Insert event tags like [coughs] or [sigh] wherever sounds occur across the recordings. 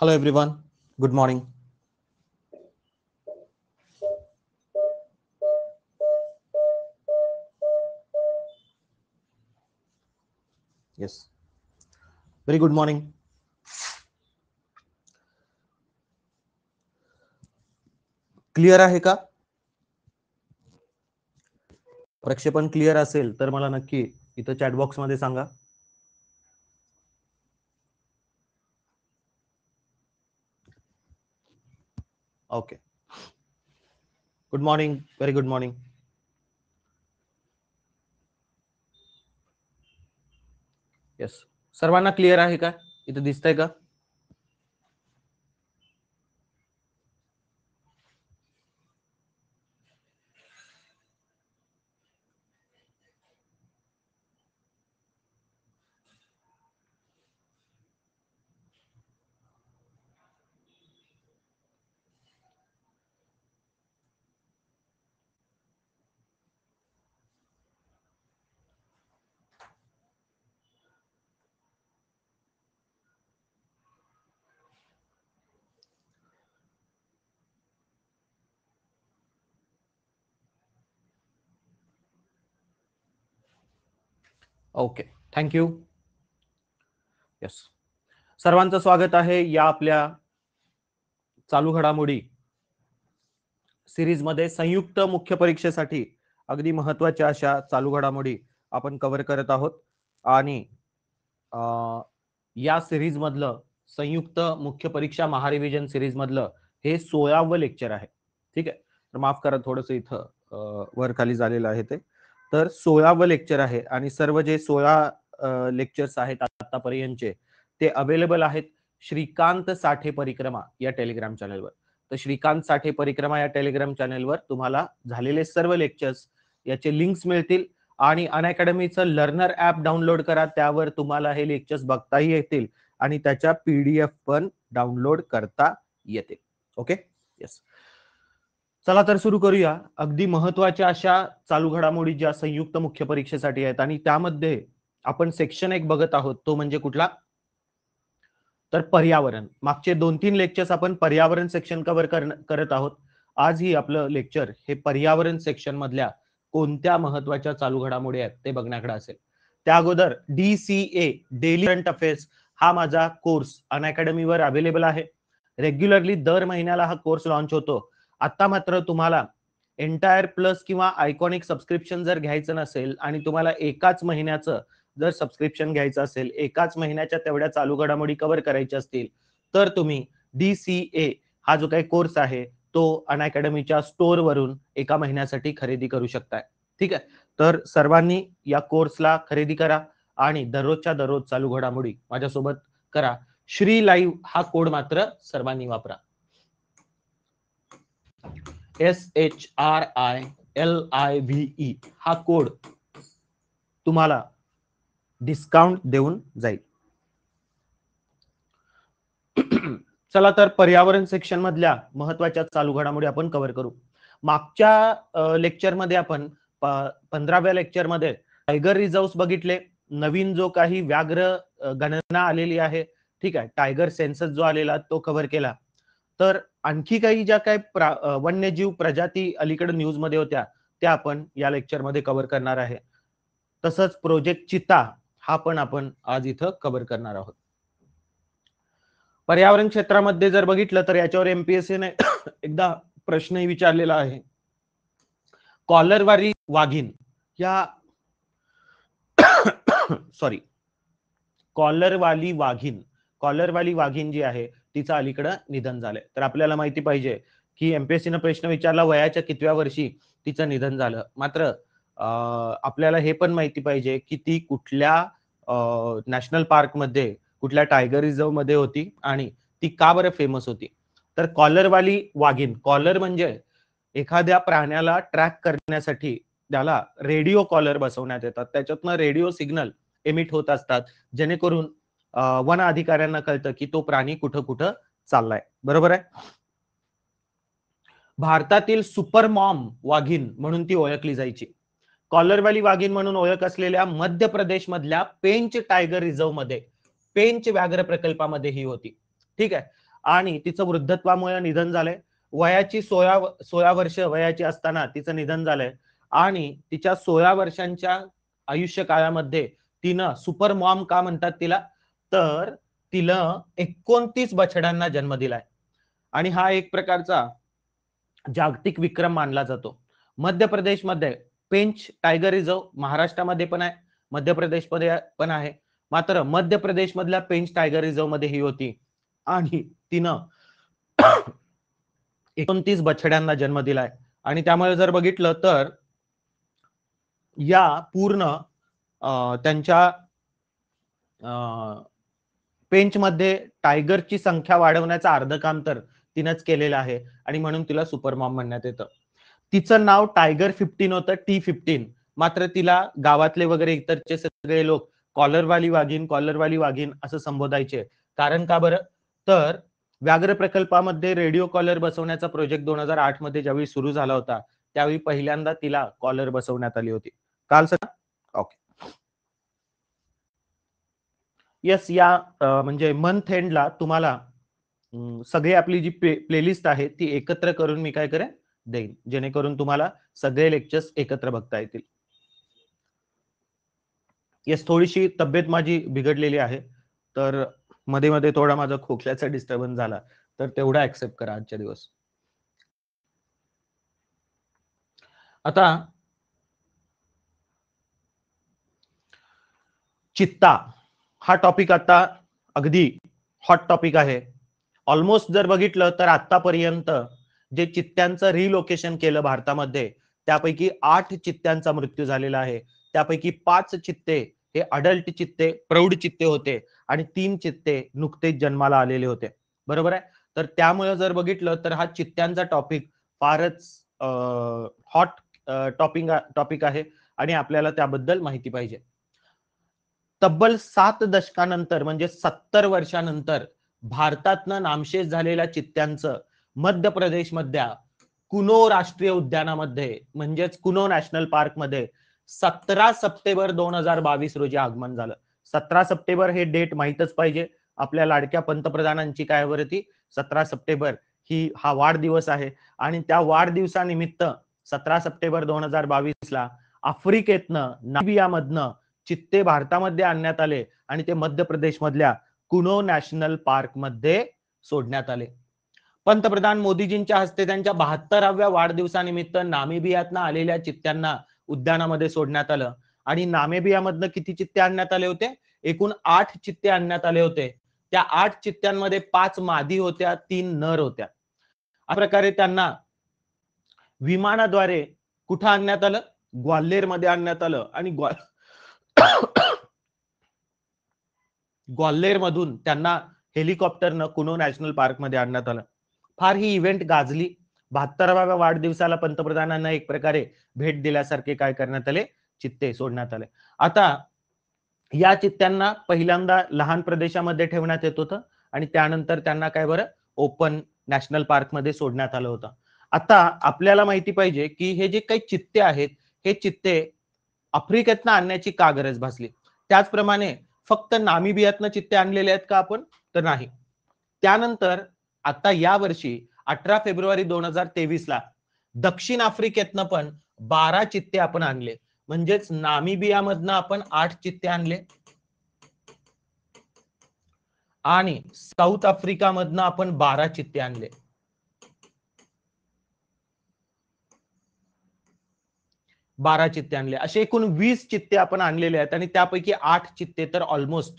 Hello, everyone. Good morning. Yes. Very good morning. Clear आहे का प्रक्षेपण क्लिअर असेल तर मला नक्की इथं चॅटबॉक्समध्ये सांगा okay good morning very good morning yes sarvana clear आहे ka ithe dishtay ka okay thank you yes सर्वांचं स्वागत आहे या आपल्या चालू घडामोडी सिरीजमध्ये संयुक्त मुख्य परीक्षेसाठी अगदी महत्वाच्या अशा चालू घडामोडी आपण कव्हर करत आहोत आणि या सिरीज मधलं संयुक्त मुख्य परीक्षा महारिव्हिजन सिरीज मधलं हे सोळावं लेक्चर आहे ठीक आहे तर माफ करा थोडस इथं वर खाली झालेलं आहे ते तर सोळावं लेक्चर आहे आणि सर्व जे सोळा लेक्चर्स आहेत आतापर्यंतचे ते अवेलेबल आहेत श्रीकांत साठे परिक्रमा या टेलिग्राम चॅनेलवर तर श्रीकांत साठे परिक्रमा या टेलिग्राम चॅनेलवर तुम्हाला झालेले सर्व लेक्चर्स याचे लिंक्स मिळतील आणि अनअकॅडमीचं लर्नर ऍप डाउनलोड करा त्यावर तुम्हाला हे लेक्चर्स बघताही येतील आणि त्याच्या पीडीएफ पण डाउनलोड करता येतील ओके येस चला तर सुरू करूया अगदी महत्वाच्या अशा चालू घडामोडी ज्या संयुक्त मुख्य परीक्षेसाठी आहेत आणि त्यामध्ये आपण सेक्शन एक बघत आहोत तो म्हणजे कुठला तर पर्यावरण मागचे दोन तीन लेक्चर्स आपण पर्यावरण सेक्शन कव्हर करत आहोत आज ही आपलं लेक्चर हे पर्यावरण सेक्शन मधल्या कोणत्या महत्वाच्या चालू घडामोडी आहेत ते बघण्याकडे असेल त्या अगोदर D C A daily current affairs हा माझा कोर्स अन अवेलेबल आहे रेग्युलरली दर महिन्याला हा कोर्स लॉन्च होतो आता मात्र तुम्हाला एंटायर प्लस किंवा आयकॉनिक सबस्क्रिप्शन जर घ्यायचं नसेल आणि तुम्हाला एकाच महिन्याचं जर सबस्क्रिप्शन घ्यायचं असेल एकाच महिन्याच्या तेवढ्या चालू घडामोडी कव्हर करायच्या असतील तर तुम्ही डी सी ए हा जो काही कोर्स आहे तो अन अकॅडमीच्या वरून एका महिन्यासाठी खरेदी करू शकताय ठीक आहे तर सर्वांनी या कोर्सला खरेदी करा आणि दररोजच्या दररोज चालू घडामोडी माझ्यासोबत करा श्री लाईव्ह हा कोड मात्र सर्वांनी वापरा S H R I L I V E हा कोड तुम्हाला डिस्काउंट देऊन जाईल [clears throat] चला तर पर्यावरण सेक्शन मधल्या महत्वाच्या चालू घडामोडी आपण कव्हर करू मागच्या लेक्चर मध्ये आपण पंधराव्या लेक्चरमध्ये टायगर रिझर्व्ह बघितले नवीन जो काही व्याघ्र गणना आलेली आहे ठीक आहे टायगर सेन्सस जो आलेला तो कव्हर केला तर आणखी काही ज्या काय वन्यजीव प्रजाती अलीकडे न्यूज मध्ये होत्या त्या आपण या लेक्चर मध्ये कव्हर करणार आहे तसंच प्रोजेक्ट चिता हा पण आपण आज इथं कव्हर करणार आहोत पर्यावरण क्षेत्रामध्ये जर बघितलं तर याच्यावर ने [coughs] एकदा प्रश्नही विचारलेला आहे कॉलरवारी वाघीण या सॉरी [coughs] कॉलरवाली वाघीण कॉलरवाली वाघीण जी आहे तिचं अलीकडं निधन झालंय तर आपल्याला माहिती पाहिजे की एमपीएससी न प्रश्न विचारला वयाच्या कितव्या वर्षी तिचं निधन झालं मात्र आपल्याला हे पण माहिती पाहिजे की ती कुठल्या नॅशनल पार्क मध्ये कुठल्या टायगर रिझर्व मध्ये होती आणि ती का बरं फेमस होती तर कॉलरवाली वाघीण कॉलर म्हणजे एखाद्या प्राण्याला ट्रॅक करण्यासाठी त्याला रेडिओ कॉलर बसवण्यात येतात त्याच्यातनं रेडिओ सिग्नल एमिट होत असतात जेणेकरून वन अधिकाऱ्यांना कळतं की तो प्राणी कुठं कुठं चाललाय बरोबर आहे भारतातील सुपर मॉम वाघीण म्हणून ती ओळखली जायची कॉलर कॉलरवाली वाघीन म्हणून ओळख असलेल्या मध्य प्रदेश मधल्या पेंच टायगर रिझर्व्ह मध्ये पेंच व्याघ्र प्रकल्पामध्ये ही होती ठीक आहे आणि तिचं वृद्धत्वामुळे निधन झालंय वयाची सोळा सोळा वर्ष वयाची असताना तिचं निधन झालंय आणि तिच्या सोळा वर्षांच्या आयुष्य काळामध्ये तिनं सुपर मॉम का म्हणतात तिला तर तिला एकोणतीस बछड्यांना जन्म दिलाय आणि हा एक प्रकारचा जागतिक विक्रम मानला जातो मध्य प्रदेशमध्ये पेंच टायगर रिझर्व महाराष्ट्रामध्ये पण आहे मध्य प्रदेशमध्ये पण आहे मात्र मध्य मधल्या पेंच टायगर रिझर्व मध्ये ही होती आणि तिनं [coughs] एकोणतीस बछड्यांना जन्म दिलाय आणि त्यामुळे जर बघितलं तर या पूर्ण त्यांच्या पेंचमध्ये टायगरची संख्या वाढवण्याचं अर्ध काम तर तिनंच केलेलं आहे आणि म्हणून तिला सुपरमॉम म्हणण्यात येतं तिचं नाव टायगर फिफ्टीन होतं टी फिफ्टीन मात्र तिला गावातले वगैरे इतरचे सगळे लोक कॉलरवाली वाघीन कॉलरवाली वाघीन असं संबोधायचे कारण का बरं तर व्याघ्र प्रकल्पामध्ये रेडिओ कॉलर बसवण्याचा प्रोजेक्ट दोन हजार आठ मध्ये ज्यावेळी सुरू झाला होता त्यावेळी पहिल्यांदा तिला कॉलर बसवण्यात आली होती काल सर ओके येस या म्हणजे मंथ एंडला तुम्हाला सगळी आपली जी प्ले प्लेलिस्ट आहे ती एकत्र करून मी काय करेन देईन जेणेकरून तुम्हाला सगळे लेक्चर्स एकत्र बघता येतील येस थोडीशी तब्येत माझी बिघडलेली आहे तर मध्ये मध्ये थोडा माझा खोकल्याचा डिस्टर्बन्स झाला तर तेवढा ऍक्सेप्ट करा आजच्या दिवस आता चित्ता हा टॉपिक आता अगदी हॉट टॉपिक आहे ऑलमोस्ट जर बघितलं तर आतापर्यंत जे चित्त्यांचं रिलोकेशन केलं भारतामध्ये त्यापैकी आठ चित्त्यांचा मृत्यू झालेला आहे त्यापैकी पाच चित्ते हे अडल्ट चित्ते प्रौढ चित्ते होते आणि तीन चित्ते नुकतेच जन्माला आलेले होते बरोबर आहे तर त्यामुळे जर बघितलं तर हा चित्त्यांचा टॉपिक फारच हॉट टॉपिंग टॉपिक आहे आणि आपल्याला त्याबद्दल माहिती पाहिजे तब्बल सात दशकानंतर म्हणजे सत्तर वर्षानंतर भारतातनं नामशेष झालेल्या चित्त्यांचं मध्य प्रदेशमधल्या कुनो राष्ट्रीय उद्यानामध्ये म्हणजेच कुनो नॅशनल पार्कमध्ये सतरा सप्टेंबर दोन हजार बावीस रोजी आगमन झालं सतरा सप्टेंबर हे डेट माहीतच पाहिजे आपल्या लाडक्या पंतप्रधानांची काय वरती सतरा सप्टेंबर ही हा वाढदिवस आहे आणि त्या वाढदिवसानिमित्त सतरा सप्टेंबर दोन हजार बावीसला ला आफ्रिकेतनं नाबियामधनं चित्ते भारतामध्ये आणण्यात आले आणि ते मध्य प्रदेशमधल्या कुनो नॅशनल पार्कमध्ये सोडण्यात आले पंतप्रधान मोदीजींच्या हस्ते त्यांच्या बहात्तराव्या वाढदिवसानिमित्त नामेबियातनं आलेल्या चित्त्यांना उद्यानामध्ये सोडण्यात आलं आणि नामेबियामधनं किती चित्ते आणण्यात आले होते एकूण आठ चित्ते आणण्यात आले होते त्या आठ चित्त्यांमध्ये पाच मादी होत्या तीन नर होत्या अशा प्रकारे त्यांना विमानाद्वारे कुठं आणण्यात आलं ग्वाल्हेरमध्ये आणण्यात आलं आणि ग्वा ग्वाल्हेर मधून त्यांना हेलिकॉप्टरनं कुनो नॅशनल पार्क मध्ये आणण्यात आलं फार ही इव्हेंट गाजली बहात्तराव्या वाढदिवसाला पंतप्रधानांना एक प्रकारे भेट दिल्यासारखे काय करण्यात आले चित्ते सोडण्यात आले आता या चित्त्यांना पहिल्यांदा लहान प्रदेशामध्ये ठेवण्यात येत होतं आणि त्यानंतर त्यांना काय बरं ओपन नॅशनल पार्क मध्ये सोडण्यात आलं होतं आता आपल्याला माहिती पाहिजे की हे जे काही चित्ते आहेत हे चित्ते आफ्रिकेतनं आणण्याची का गरज भासली त्याचप्रमाणे फक्त नामिबियातनं चित्ते आणलेले आहेत का आपण तर नाही त्यानंतर आता या वर्षी अठरा फेब्रुवारी दोन हजार तेवीस ला दक्षिण आफ्रिकेतनं पण बारा चित्ते आपण आणले म्हणजेच नामिबियामधनं आपण आठ चित्ते आणले आणि साऊथ आफ्रिकामधनं आपण बारा चित्ते आणले बारा चित्ते आणले असे एकूण वीस चित्ते आपण आणलेले आहेत आणि त्यापैकी आठ चित्ते तर ऑलमोस्ट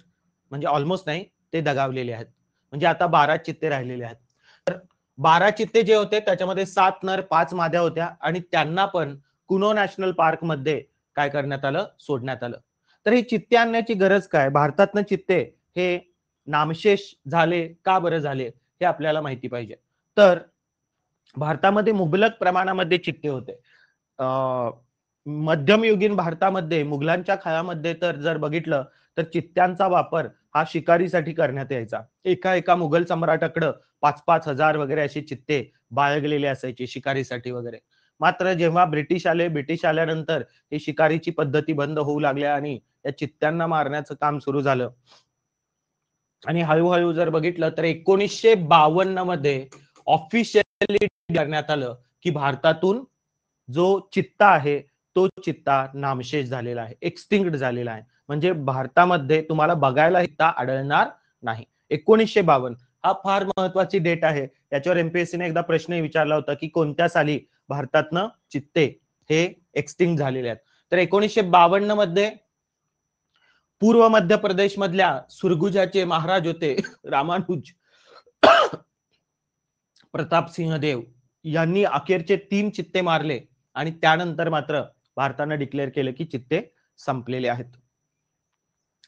म्हणजे ऑलमोस्ट नाही ते दगावलेले आहेत म्हणजे आता बारा चित्ते राहिलेले आहेत तर बारा चित्ते जे होते त्याच्यामध्ये सात नर पाच माद्या होत्या आणि त्यांना पण कुनो नॅशनल पार्क मध्ये काय करण्यात आलं सोडण्यात आलं तर ही चित्ते आणण्याची गरज काय भारतातनं चित्ते हे नामशेष झाले का बरं झाले हे आपल्याला माहिती पाहिजे तर भारतामध्ये मुबलक प्रमाणामध्ये चित्ते होते मध्यमयुगीन भारतामध्ये मुघलांच्या काळामध्ये तर जर बघितलं तर चित्त्यांचा वापर हा शिकारीसाठी करण्यात यायचा एका एका मुघल सम्राटाकडं पाच पाच हजार वगैरे अशी चित्ते बाळगलेले असायचे शिकारीसाठी वगैरे मात्र जेव्हा ब्रिटिश आले ब्रिटिश आल्यानंतर ही शिकारीची पद्धती बंद होऊ लागल्या आणि या चित्त्यांना मारण्याचं काम सुरू झालं आणि हळूहळू जर बघितलं तर एकोणीसशे बावन्न मध्ये ऑफिशियली करण्यात आलं की भारतातून जो चित्ता आहे तो चित्ता नामशेष झालेला आहे एक्सटिंग झालेला आहे म्हणजे भारतामध्ये तुम्हाला बघायला चित्ता आढळणार नाही एकोणीसशे बावन हा फार महत्वाची डेट आहे त्याच्यावर एमपीएससीने एकदा प्रश्न विचारला होता की कोणत्या साली भारतातनं चित्ते हे एक्स्टिंक्ट झालेले आहेत तर एकोणीसशे बावन्न मध्ये पूर्व मध्य प्रदेश मधल्या सुरगुजाचे महाराज होते [coughs] रामानुज [coughs] प्रताप सिंह देव यांनी अखेरचे तीन चित्ते मारले आणि त्यानंतर मात्र भारताने डिक्लेअर केलं की चित्ते संपलेले आहेत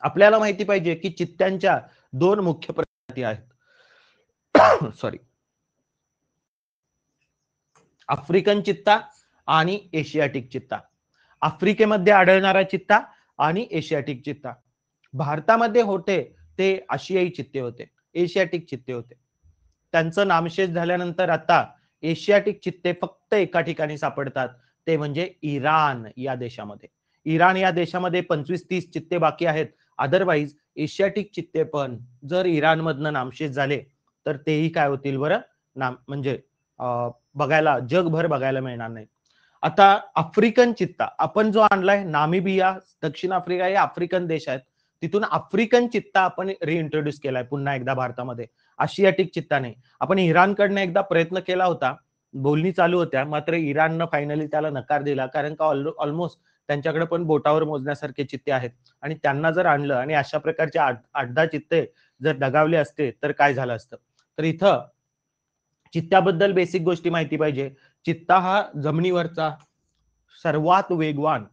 आपल्याला माहिती पाहिजे की चित्त्यांच्या दोन मुख्य प्रजाती आहेत सॉरी [coughs] आफ्रिकन चित्ता आणि एशियाटिक चित्ता आफ्रिकेमध्ये आढळणारा चित्ता आणि एशियाटिक चित्ता भारतामध्ये होते ते आशियाई चित्ते होते एशियाटिक चित्ते होते त्यांचं नामशेष झाल्यानंतर आता एशियाटिक चित्ते फक्त एका ठिकाणी सापडतात ते म्हणजे इराण या देशामध्ये इराण या देशामध्ये पंचवीस तीस चित्ते बाकी आहेत अदरवाईज एशियाटिक चित्ते पण जर इराणमधनं नामशेष झाले तर तेही काय होतील बरं नाम म्हणजे बघायला जगभर बघायला मिळणार नाही आता आफ्रिकन चित्ता आपण जो आणलाय नामिबिया दक्षिण आफ्रिका हे आफ्रिकन देश आहेत तिथून आफ्रिकन चित्ता आपण रिइंट्रोड्यूस केलाय पुन्हा एकदा भारतामध्ये आशियाटिक चित्ता नाही आपण इराणकडनं एकदा प्रयत्न केला होता बोलणी चालू होत्या मात्र इराणनं फायनली त्याला नकार दिला कारण का ऑलमोस्ट त्यांच्याकडे पण बोटावर मोजण्यासारखे चित्ते आहेत आणि त्यांना जर आणलं आणि अशा प्रकारचे आठ दहा चित्ते जर दगावले असते तर काय झालं असतं तर इथं चित्त्याबद्दल बेसिक गोष्टी माहिती पाहिजे चित्ता हा जमिनीवरचा सर्वात वेगवान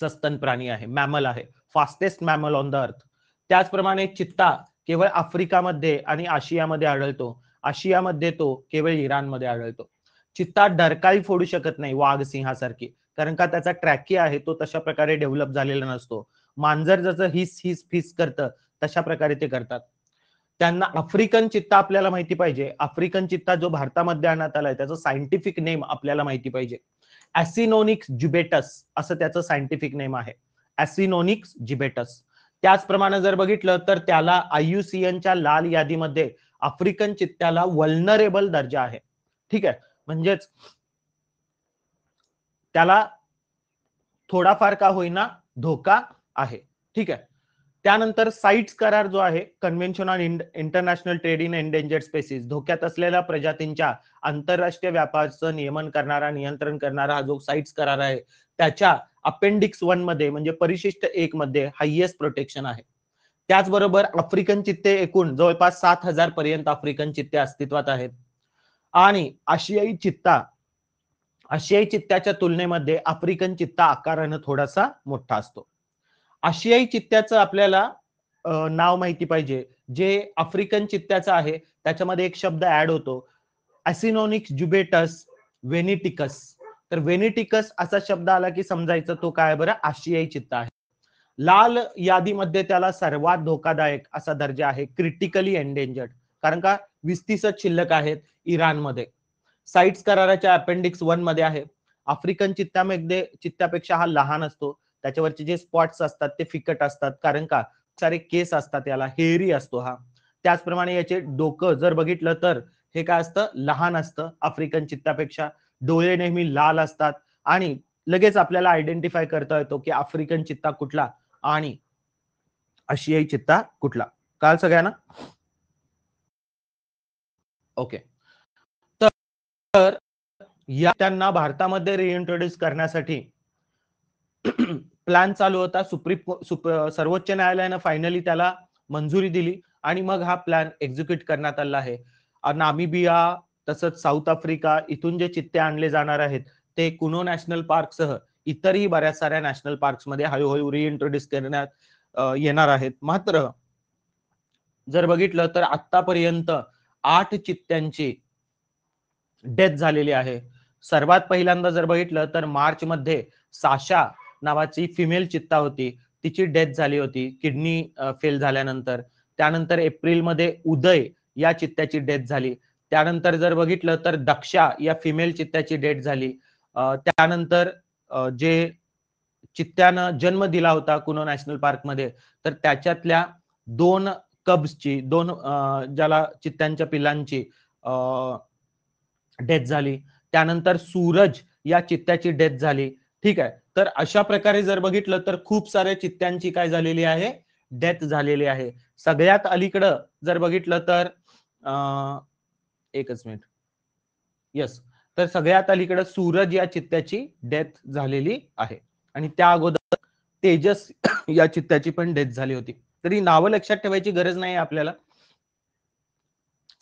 सस्तन प्राणी आहे मॅमल आहे fastest mammal on the earth त्याचप्रमाणे चित्ता केवळ आफ्रिकामध्ये आणि आशियामध्ये आढळतो आशियामध्ये तो केवळ इराणमध्ये आढळतो चित्ता डरकाळी फोडू शकत नाही वाघ सिंहासारखी कारण का त्याचा ट्रॅकी आहे तो तशा प्रकारे डेव्हलप झालेला नसतो मांजर जसं हिस हिस फिस करतं तशा प्रकारे ते करतात त्यांना आफ्रिकन चित्ता आपल्याला माहिती पाहिजे आफ्रिकन चित्ता जो भारतामध्ये आणण्यात आलाय त्याचं सायंटिफिक नेम आपल्याला माहिती पाहिजे ऍसिनोनिक्स जिबेटस असं त्याचं सायंटिफिक नेम आहे ऍसिनोनिक्स जिबेटस त्याचप्रमाणे जर बघितलं तर त्याला च्या लाल यादीमध्ये आफ्रिकन चित्त्याला वल्नरेबल दर्जा आहे ठीक आहे म्हणजेच त्याला थोडाफार का होईना धोका आहे ठीक आहे त्यानंतर साईट्स करार जो आहे convention on international trade in endangered species धोक्यात असलेल्या प्रजातींच्या आंतरराष्ट्रीय व्यापाराचं नियमन करणारा नियंत्रण करणारा हा जो साईट्स करार आहे त्याच्या अपेंडिक्स वन मध्ये म्हणजे परिशिष्ट एक मध्ये हायएस्ट प्रोटेक्शन आहे त्याचबरोबर आफ्रिकन चित्ते एकूण जवळपास सात हजार पर्यंत आफ्रिकन चित्ते अस्तित्वात आहेत आणि आशियाई चित्ता आशियाई चित्त्याच्या तुलनेमध्ये आफ्रिकन चित्ता आकाराने थोडासा मोठा असतो आशियाई चित्त्याचं आपल्याला नाव माहिती पाहिजे जे आफ्रिकन चित्त्याचं आहे त्याच्यामध्ये एक शब्द ऍड होतो असिनोनिक्स जुबेटस वेनिटिकस तर वेनिटिकस असा शब्द आला की समजायचं तो काय बरं आशियाई चित्ता आहे लाल यादीमध्ये त्याला सर्वात धोकादायक असा दर्जा आहे क्रिटिकली एंडेंजर्ड कारण का वीस तीसच शिल्लक आहेत मध्ये साईट्स कराराच्या अपेंडिक्स वन मध्ये आहे आफ्रिकन चित्तामध्ये चित्तापेक्षा हा लहान असतो त्याच्यावरचे जे स्पॉट्स असतात ते फिकट असतात कारण का सारे केस असतात याला हेरी असतो हा त्याचप्रमाणे याचे डोकं जर बघितलं तर हे काय असतं लहान असतं आफ्रिकन चित्तापेक्षा डोळे नेहमी लाल असतात आणि लगेच आपल्याला आयडेंटिफाय करता येतो की आफ्रिकन चित्ता कुठला आणि आशियाई चित्ता कुठला काल सगळ्यांना ओके तर या त्यांना भारतामध्ये रिइंट्रोड्यूस करण्यासाठी प्लॅन चालू होता सुप्रीम सुप, सर्वोच्च न्यायालयानं फायनली त्याला मंजुरी दिली आणि मग हा प्लॅन एक्झिक्यूट करण्यात आला आहे नामिबिया तसंच साऊथ आफ्रिका इथून जे चित्ते आणले जाणार आहेत ते कुनो नॅशनल पार्क सह इतरही बऱ्याच साऱ्या नॅशनल पार्कमध्ये हळूहळू रिइंट्रोड्यूस करण्यात येणार आहेत मात्र जर बघितलं तर आतापर्यंत आठ चित्त्यांची डेथ झालेली आहे सर्वात पहिल्यांदा जर बघितलं तर मार्च मध्ये साशा नावाची फिमेल चित्ता होती तिची डेथ झाली होती किडनी फेल झाल्यानंतर त्यानंतर एप्रिलमध्ये उदय या चित्त्याची डेथ झाली त्यानंतर जर बघितलं तर दक्षा या फिमेल चित्त्याची डेथ झाली त्यानंतर जे चित्त्यानं जन्म दिला होता कुनो नॅशनल पार्कमध्ये तर त्याच्यातल्या दोन कब्सची दोन ज्याला चित्त्यांच्या पिलांची डेथ झाली त्यानंतर सूरज या चित्त्याची डेथ झाली ठीक आहे तर अशा प्रकारे जर बघितलं तर खूप सारे चित्त्यांची काय झालेली आहे डेथ झालेली आहे सगळ्यात अलीकडं जर बघितलं तर एकच मिनिट यस तर सगळ्यात अलीकडे सूरज या चित्त्याची डेथ झालेली आहे आणि त्या अगोदर तेजस या चित्त्याची पण डेथ झाली होती तरी नावं लक्षात ठेवायची गरज नाही आपल्याला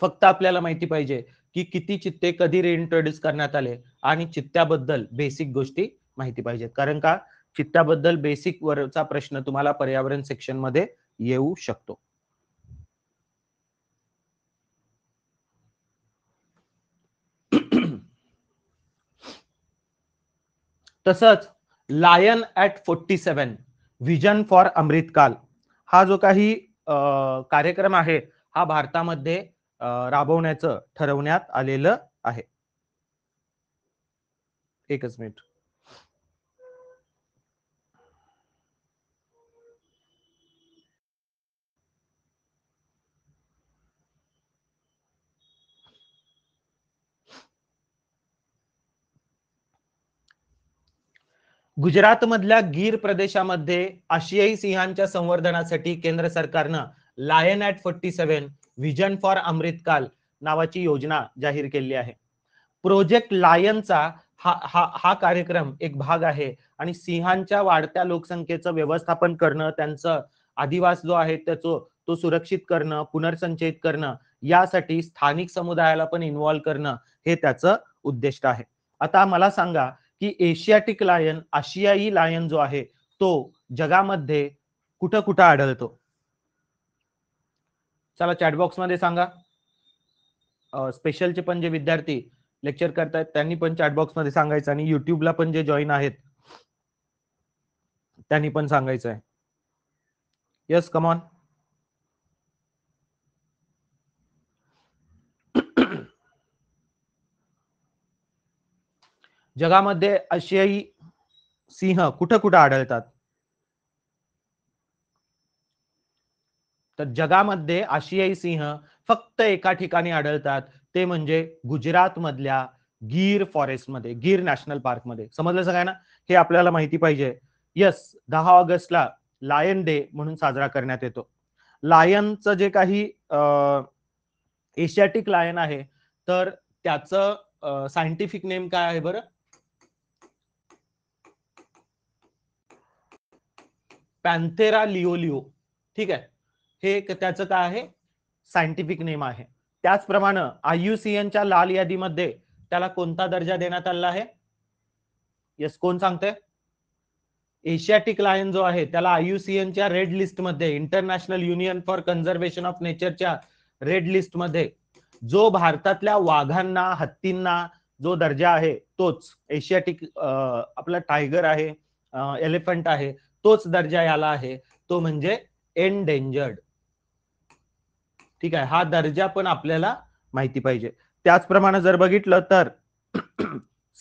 फक्त आपल्याला माहिती पाहिजे की किती चित्ते कधी रिइंट्रोड्यूस करण्यात आले आणि चित्त्याबद्दल बेसिक गोष्टी माहिती पाहिजेत कारण का चित्त्याबद्दल बेसिक वरचा प्रश्न तुम्हाला पर्यावरण सेक्शन मध्ये येऊ शकतो तसंच lion at forty seven vision for काल, हा जो काही कार्यक्रम आहे हा भारतामध्ये राबवण्याचं ठरवण्यात आलेलं आहे एकच मिनिट गुजरातमधल्या गीर प्रदेशामध्ये आशियाई सिंहांच्या संवर्धनासाठी केंद्र सरकारनं lion at forty seven vision for Amritkaal नावाची योजना जाहीर केली आहे प्रोजेक्ट लायनचा हा हा हा कार्यक्रम एक भाग आहे आणि सिंहांच्या वाढत्या लोकसंख्येचं व्यवस्थापन करणं त्यांचं आदिवास जो आहे त्याचं तो सुरक्षित करणं पुनर्संचयित करणं यासाठी स्थानिक समुदायाला पण इन्व्हॉल्व्ह करणं हे त्याचं उद्दिष्ट आहे आता मला सांगा की एशियाटिक लायन आशियाई लायन जो आहे तो जगामध्ये कुठं कुठं आढळतो चला चॅटबॉक्स मध्ये सांगा स्पेशलचे पण जे विद्यार्थी लेक्चर करतायत त्यांनी पण चॅटबॉक्स मध्ये सांगायचं आणि युट्यूबला पण जे जॉईन आहेत त्यांनी पण सांगायचं आहे यस कमॉन जगामध्ये आशियाई सिंह कुठं कुठं आढळतात तर जगामध्ये आशियाई सिंह फक्त एका ठिकाणी आढळतात ते म्हणजे गुजरात मधल्या गीर फॉरेस्टमध्ये गीर नॅशनल मध्ये समजलं सगळ्यांना हे आपल्याला माहिती पाहिजे यस दहा ऑगस्टला लायन डे म्हणून साजरा करण्यात येतो लायनचं जे काही एशियाटिक लायन आहे तर त्याचं सायंटिफिक नेम काय आहे बरं पॅन्थेरा लिओलिओ ठीक आहे हे त्याचं काय आहे सायंटिफिक नेम आहे त्याचप्रमाणे आयुसीएनच्या लाल यादीमध्ये त्याला कोणता दर्जा देण्यात आला आहे येस कोण सांगते एशियाटिक लायन जो आहे त्याला आयुसीएनच्या रेड लिस्टमध्ये international union for conservation of नेचरच्या रेड लिस्टमध्ये जो भारतातल्या वाघांना हत्तींना जो दर्जा आहे तोच एशियाटिक आपला टायगर आहे एलिफंट आहे तोच दर्जा याला आहे तो म्हणजे एनडेंजर्ड ठीक आहे हा दर्जा पण आपल्याला माहिती पाहिजे त्याचप्रमाणे जर बघितलं तर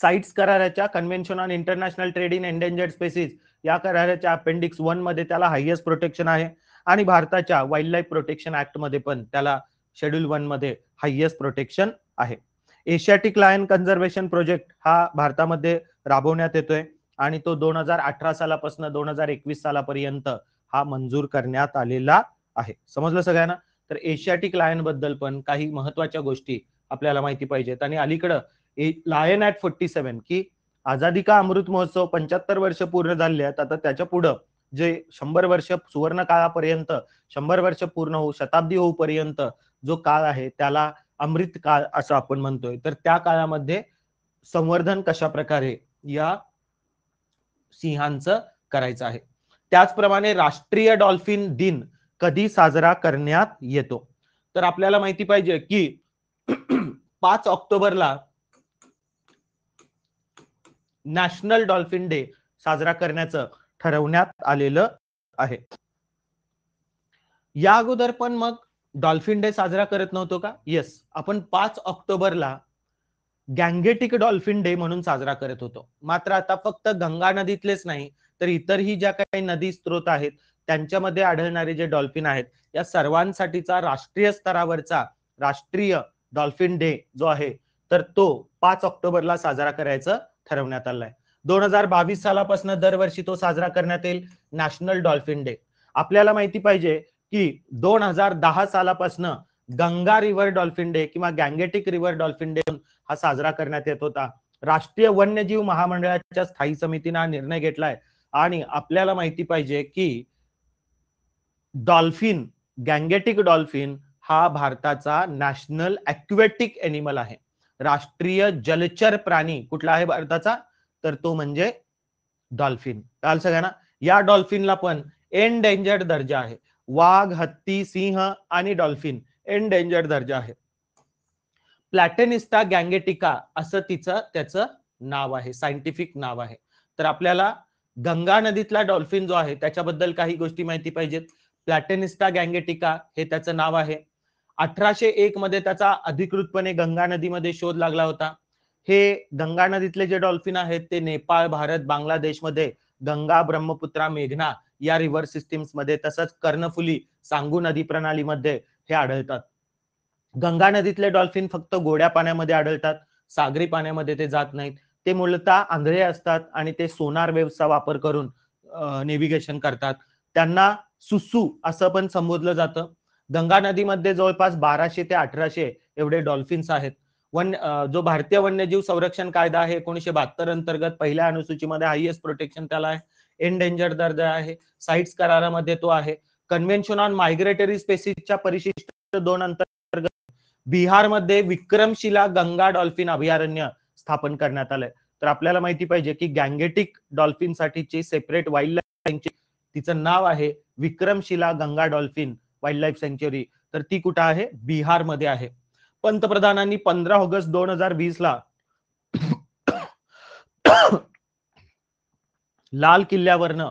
साइट्स कराराच्या convention on international trade in endangered species या कराराच्या अपेंडिक्स वन मध्ये त्याला हायएस्ट प्रोटेक्शन आहे आणि भारताच्या वाईल्ड लाईफ प्रोटेक्शन ऍक्ट मध्ये पण त्याला शेड्यूल वन मध्ये हायएस्ट प्रोटेक्शन आहे एशियाटिक लायन कन्झर्वेशन प्रोजेक्ट हा भारतामध्ये राबवण्यात येतोय आणि तो दोन हजार अठरा सालापासून दोन हजार एकवीस सालापर्यंत हा मंजूर करण्यात आलेला आहे समजलं सगळ्यांना तर एशियाटिक लायन बद्दल पण काही महत्वाच्या गोष्टी आपल्याला माहिती पाहिजेत आणि अलीकडं लायन ऍट फोर्टी सेव्हन की आझादी का अमृत महोत्सव पंच्याहत्तर वर्ष पूर्ण झाले आहेत आता त्याच्या पुढं जे शंभर वर्ष सुवर्ण काळापर्यंत शंभर वर्ष पूर्ण होऊ शताब्दी पर्यंत जो काळ आहे त्याला अमृत काळ असं आपण म्हणतोय तर त्या काळामध्ये संवर्धन कशा प्रकारे या सिंहांचं करायचं आहे त्याचप्रमाणे राष्ट्रीय डॉल्फिन दिन कधी साजरा करण्यात येतो तर आपल्याला माहिती पाहिजे की [clears throat] पाच ऑक्टोबरला नॅशनल डॉल्फिन डे साजरा करण्याचं ठरवण्यात आलेलं आहे या अगोदर पण मग डॉल्फिन डे साजरा करत नव्हतो का येस आपण पाच ऑक्टोबरला गँगेटिक डॉल्फिन डे म्हणून साजरा करत होतो मात्र आता फक्त गंगा नदीतलेच नाही तर इतरही ज्या काही नदी स्त्रोत आहेत त्यांच्यामध्ये आढळणारे जे डॉल्फिन आहेत या सर्वांसाठीचा राष्ट्रीय स्तरावरचा राष्ट्रीय डॉल्फिन डे जो आहे तर तो पाच ऑक्टोबरला साजरा करायचं ठरवण्यात आलंय दोन हजार बावीस सालापासून दरवर्षी तो साजरा करण्यात येईल नॅशनल डॉल्फिन डे आपल्याला माहिती पाहिजे की दोन हजार दहा सालापासून गंगा रिव्हर डॉल्फिन डे किंवा गँगेटिक रिव्हर डॉल्फिन डे हा साजरा करण्यात येत होता राष्ट्रीय वन्यजीव महामंडळाच्या स्थायी समितीने हा निर्णय घेतलाय आणि आपल्याला माहिती पाहिजे की डॉल्फिन गँगेटिक डॉल्फिन हा भारताचा नॅशनल अॅक्वेटिक एनिमल आहे राष्ट्रीय जलचर प्राणी कुठला आहे भारताचा तर तो म्हणजे डॉल्फिन काल सगळ्यांना या डॉल्फिनला पण एन दर्जा आहे वाघ हत्ती सिंह आणि डॉल्फिन एन दर्जा आहे प्लॅटेनिस्टा गँगेटिका असं तिचं त्याचं नाव आहे सायंटिफिक नाव आहे तर आपल्याला गंगा नदीतला डॉल्फिन जो आहे त्याच्याबद्दल काही गोष्टी माहिती पाहिजेत प्लॅटेनिस्टा गँगेटिका हे त्याचं नाव आहे अठराशे एक मध्ये त्याचा अधिकृतपणे गंगा नदीमध्ये शोध लागला होता हे गंगा नदीतले जे डॉल्फिन आहेत ते नेपाळ भारत बांगलादेशमध्ये गंगा ब्रह्मपुत्रा मेघना या रिव्हर सिस्टीम्स मध्ये तसंच कर्णफुली सांगू नदी प्रणालीमध्ये हे आढळतात गंगा नदीतले डॉल्फिन फक्त गोड्या पाण्यामध्ये आढळतात सागरी पाण्यामध्ये ते जात नाहीत ते मूलतः आंधळे असतात आणि ते सोनार वेव्हचा वापर करून नेव्हिगेशन करतात त्यांना सुसू असं पण संबोधलं जातं गंगा नदीमध्ये जवळपास बाराशे ते अठराशे एवढे डॉल्फिन्स आहेत वन जो भारतीय वन्यजीव संरक्षण कायदा आहे एकोणीशे बहात्तर अंतर्गत पहिल्या अनुसूचीमध्ये हायएस्ट प्रोटेक्शन त्याला आहे एनडेंजर दर्जा आहे साईट्स करारामध्ये तो आहे कन्व्हेन्शन ऑन मायग्रेटरी स्पेसिसच्या परिशिष्ट दोन अंतर बिहारमध्ये विक्रमशिला गंगा डॉल्फिन अभयारण्य स्थापन करण्यात आलंय तर आपल्याला माहिती पाहिजे की गँगेटिक डॉल्फिन साठीची सेपरेट वाईल्ड लाईफ तिचं नाव आहे Vikramshila Ganga dolphin wildlife तर ती कुठं आहे बिहारमध्ये आहे पंतप्रधानांनी पंधरा ऑगस्ट दोन हजार वीस ला लाल किल्ल्यावरनं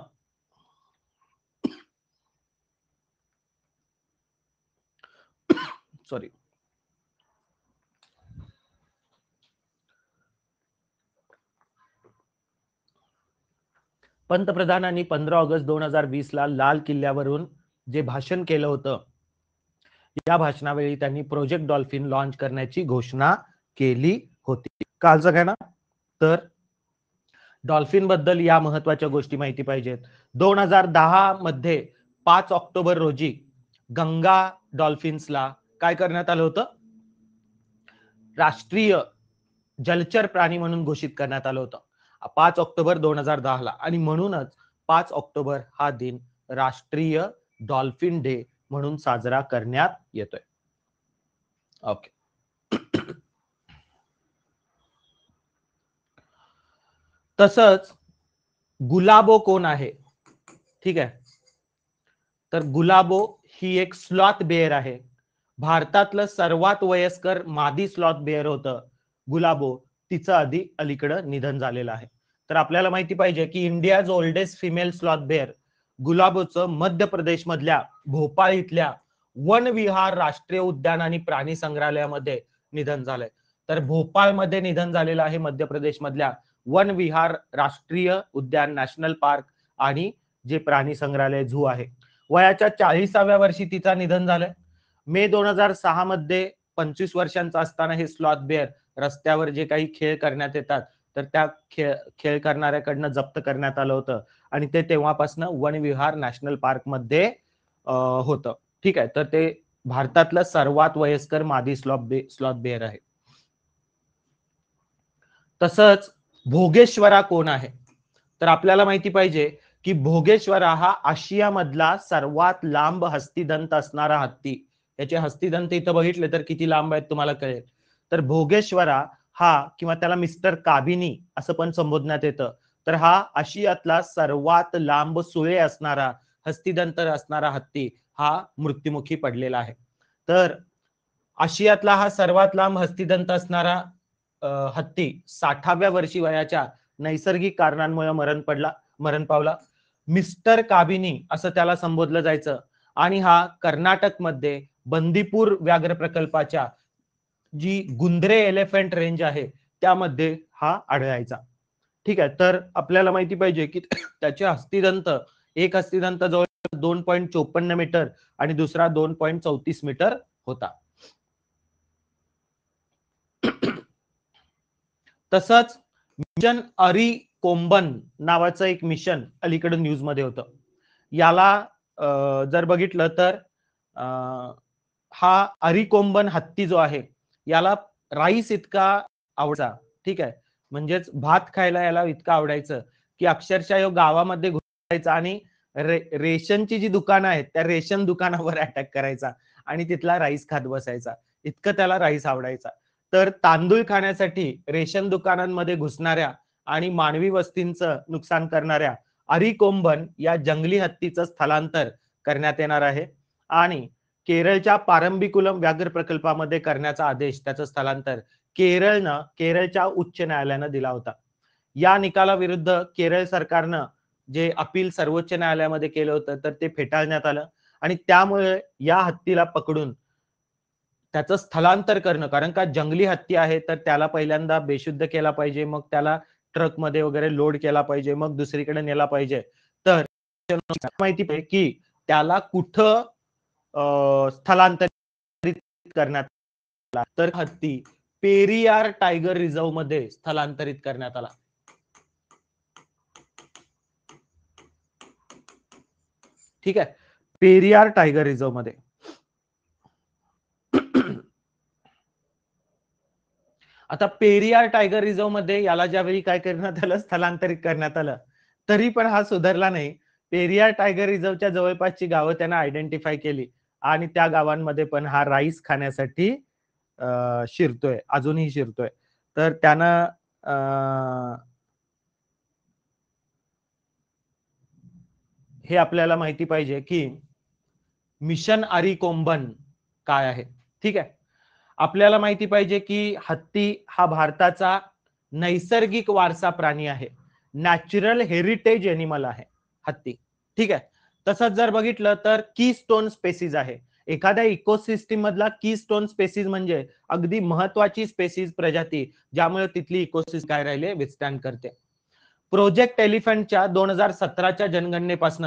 सॉरी [coughs] पंतप्रधानांनी पंधरा ऑगस्ट दोन हजार वीस ला लाल किल्ल्यावरून जे भाषण केलं होतं या भाषणावेळी त्यांनी प्रोजेक्ट डॉल्फिन लॉन्च करण्याची घोषणा केली होती काल ना तर डॉल्फिन बद्दल या महत्वाच्या गोष्टी माहिती पाहिजेत दोन हजार दहा मध्ये पाच ऑक्टोबर रोजी गंगा डॉल्फिन्सला काय करण्यात आलं होतं राष्ट्रीय जलचर प्राणी म्हणून घोषित करण्यात आलं होतं पाच ऑक्टोबर दोन हजार दहाला आणि म्हणूनच पाच ऑक्टोबर हा दिन राष्ट्रीय डॉल्फिन डे म्हणून साजरा करण्यात येतोय ओके तसंच गुलाबो कोण आहे ठीक आहे तर गुलाबो ही एक स्लॉथ बेअर आहे भारतातलं सर्वात वयस्कर मादी स्लॉथ बेअर होतं गुलाबो तिचं आधी अलीकडं निधन झालेलं आहे तर आपल्याला माहिती पाहिजे की India's oldest female sloth bear गुलाबोचं मध्य प्रदेश मधल्या भोपाळ इथल्या वन विहार राष्ट्रीय उद्यान आणि प्राणी संग्रहालयामध्ये निधन झालंय तर भोपाळमध्ये निधन झालेलं आहे मध्य प्रदेश मधल्या वन विहार राष्ट्रीय उद्यान नॅशनल पार्क आणि जे प्राणी संग्रहालय झू आहे वयाच्या चाळीसाव्या वर्षी तिचा निधन झालंय मे दोन हजार सहा मध्ये पंचवीस वर्षांचा असताना हे स्लॉथ बेअर रस्त्यावर जे काही खेळ करण्यात येतात तर त्या खेळ खेळ करणाऱ्याकडनं जप्त करण्यात आलं होतं आणि ते तेव्हापासनं वनविहार नॅशनल पार्क मध्ये होतं ठीक आहे तर ते भारतातलं सर्वात वयस्कर मादी स्लॉप बे स्लॉथ बेअर आहे तसंच भोगेश्वरा कोण आहे तर आपल्याला माहिती पाहिजे की भोगेश्वरा हा आशियामधला सर्वात लांब हस्तिदंत असणारा हत्ती याचे हस्तिदंत इथं बघितले तर किती लांब आहेत तुम्हाला कळेल तर भोगेश्वरा हा किंवा त्याला मिस्टर काबिनी असं पण संबोधण्यात येतं तर हा आशियातला सर्वात लांब सुळे असणारा हस्तिदंतर असणारा हत्ती हा मृत्युमुखी पडलेला आहे तर आशियातला हा सर्वात लांब हस्तिदंत असणारा हत्ती साठाव्या वर्षी वयाच्या नैसर्गिक कारणांमुळे मरण पडला मरण पावला मिस्टर काबिनी असं त्याला संबोधलं जायचं आणि हा कर्नाटकमध्ये बंदीपूर व्याघ्र प्रकल्पाच्या जी गुंद्रे एलिफंट रेंज आहे त्यामध्ये हा आढळायचा ठीक आहे तर आपल्याला माहिती पाहिजे की [coughs] त्याचे हस्तिदंत एक हस्तिदंत जवळ दोन पॉईंट चोपन्न मीटर आणि दुसरा दोन पॉईंट चौतीस मीटर होता [coughs] तसंच मिशन अरी कोंबन नावाचं एक मिशन अलीकडे न्यूज मध्ये होतं याला जर बघितलं तर हा अरिकोंबन हत्ती जो आहे याला राईस इतका आवडा ठीक आहे म्हणजेच भात खायला याला इतकं आवडायचं की अक्षरशः गावामध्ये घुसायचा आणि रे रेशनची जी दुकानं आहेत त्या रेशन दुकानावर अटॅक करायचा आणि तिथला राईस खात बसायचा इतकं त्याला राईस आवडायचा तर तांदूळ खाण्यासाठी रेशन दुकानांमध्ये घुसणाऱ्या आणि मानवी वस्तींचं नुकसान करणाऱ्या अरिकोंबन या जंगली हत्तीचं स्थलांतर करण्यात येणार आहे आणि केरळच्या पारंबिकुलम व्याघ्र प्रकल्पामध्ये करण्याचा आदेश त्याचं स्थलांतर केरळनं केरळच्या उच्च न्यायालयानं दिला होता या निकालाविरुद्ध केरळ सरकारनं जे अपील सर्वोच्च न्यायालयामध्ये केलं होतं तर ते फेटाळण्यात आलं आणि त्यामुळे या हत्तीला पकडून त्याचं स्थलांतर करणं कारण का जंगली हत्ती आहे तर त्याला पहिल्यांदा बेशुद्ध केला पाहिजे मग त्याला ट्रकमध्ये वगैरे लोड केला पाहिजे मग दुसरीकडे नेला पाहिजे तर माहिती की त्याला कुठं स्थलांतरित करण्यात आला तर हत्ती पेरियार टायगर रिझर्व मध्ये स्थलांतरित करण्यात आला ठीक आहे पेरियार टायगर रिझर्व मध्ये आता पेरियार टायगर रिझर्व मध्ये याला ज्यावेळी काय करण्यात आलं स्थलांतरित करण्यात आलं तरी पण हा सुधारला नाही पेरियार टायगर रिझर्वच्या जवळपासची गावं त्यांना आयडेंटिफाय केली आणि त्या गावांमध्ये पण हा राईस खाण्यासाठी शिरतोय अजूनही शिरतोय तर त्यानं हे आपल्याला माहिती पाहिजे की मिशन आरी कोंबन काय आहे ठीक आहे आपल्याला माहिती पाहिजे की हत्ती हा भारताचा नैसर्गिक वारसा प्राणी आहे नॅचरल हेरिटेज एनिमल आहे हत्ती ठीक आहे तसंच जर बघितलं तर की स्टोन स्पेसिस आहे एखाद्या इकोसिस्टीम मधला की स्टोन स्पेसिस म्हणजे अगदी महत्वाची स्पेसिस प्रजाती ज्यामुळे तिथली इकोसिस्टम काय राहिले विस्टँड करते प्रोजेक्ट एलिफंटच्या दोन हजार सतराच्या जनगणनेपासून